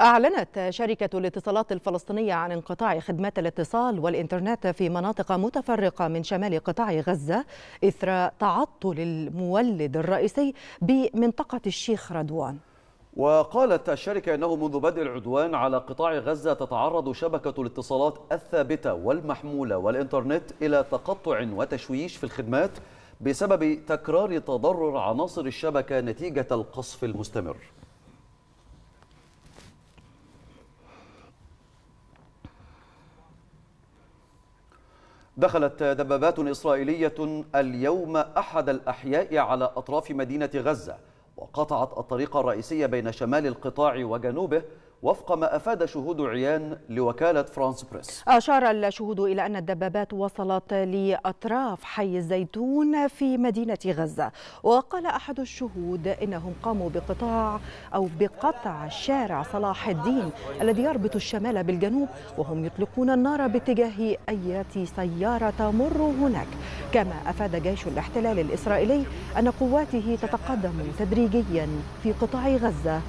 أعلنت شركة الاتصالات الفلسطينية عن انقطاع خدمات الاتصال والإنترنت في مناطق متفرقة من شمال قطاع غزة إثر تعطل المولد الرئيسي بمنطقة الشيخ رضوان وقالت الشركة أنه منذ بدء العدوان على قطاع غزة تتعرض شبكة الاتصالات الثابتة والمحمولة والإنترنت إلى تقطع وتشويش في الخدمات بسبب تكرار تضرر عناصر الشبكة نتيجة القصف المستمر دخلت دبابات إسرائيلية اليوم أحد الأحياء على أطراف مدينة غزة وقطعت الطريق الرئيسي بين شمال القطاع وجنوبه وفق ما أفاد شهود عيان لوكالة فرانس بريس أشار الشهود إلى أن الدبابات وصلت لأطراف حي الزيتون في مدينة غزة وقال أحد الشهود إنهم قاموا بقطاع أو بقطع شارع صلاح الدين الذي يربط الشمال بالجنوب وهم يطلقون النار باتجاه أي سيارة تمر هناك كما أفاد جيش الاحتلال الإسرائيلي أن قواته تتقدم تدريجيا في قطاع غزة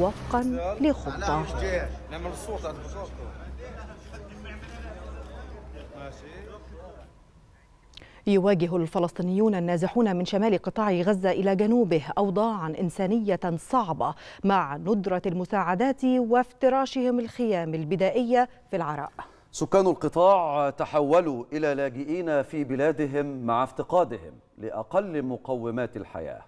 وفقا لخطة يواجه الفلسطينيون النازحون من شمال قطاع غزة إلى جنوبه أوضاعا إنسانية صعبة مع ندرة المساعدات وافتراشهم الخيام البدائية في العراء سكان القطاع تحولوا إلى لاجئين في بلادهم مع افتقادهم لأقل مقومات الحياة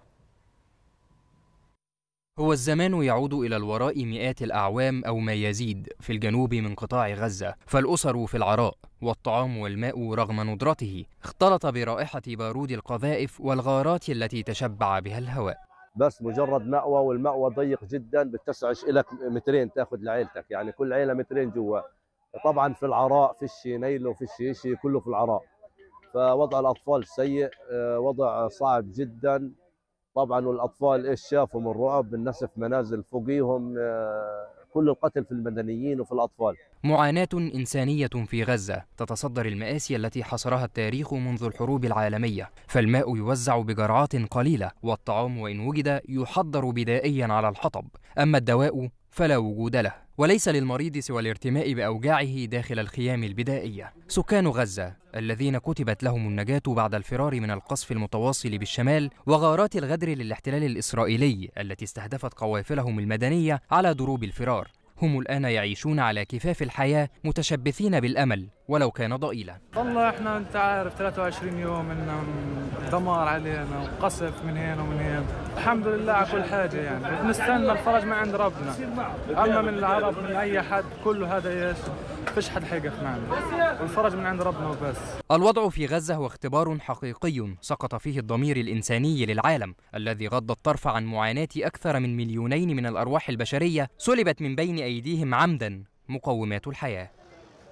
هو الزمان يعود إلى الوراء مئات الأعوام أو ما يزيد في الجنوب من قطاع غزة، فالأسر في العراء والطعام والماء رغم ندرته اختلط برائحة بارود القذائف والغارات التي تشبع بها الهواء. بس مجرد مأوى والمأوى ضيق جدا بتسعش لك مترين تاخذ لعيلتك، يعني كل عيلة مترين جوا. طبعا في العراء فيش في وفيش شيء كله في العراء. فوضع الأطفال سيء، آه، وضع صعب جدا، طبعا والاطفال ايش شافوا من رعب من نسف منازل فوقيهم آه، كل القتل في المدنيين وفي الاطفال معاناه انسانيه في غزه تتصدر الماسي التي حصرها التاريخ منذ الحروب العالميه فالماء يوزع بجرعات قليله والطعام وان وجد يحضر بدائيا على الحطب اما الدواء فلا وجود له وليس للمريض سوى الارتماء باوجاعه داخل الخيام البدائيه سكان غزه الذين كتبت لهم النجاه بعد الفرار من القصف المتواصل بالشمال وغارات الغدر للاحتلال الاسرائيلي التي استهدفت قوافلهم المدنيه على دروب الفرار هم الآن يعيشون على كفاف الحياة متشبثين بالأمل ولو كان ضئيلا والله احنا انت عارف 23 يوم من دمار علينا وقصف من هنا ومن هنا الحمد لله على كل حاجه يعني نستنى الفرج من عند ربنا اما من العرب من اي حد كل هذا ايش فيش حد حيقف معنا والفرج من عند ربنا وبس الوضع في غزه هو اختبار حقيقي سقط فيه الضمير الانساني للعالم الذي غض الطرف عن معاناه اكثر من مليونين من الارواح البشريه سلبت من بين ايديهم عمدا مقومات الحياه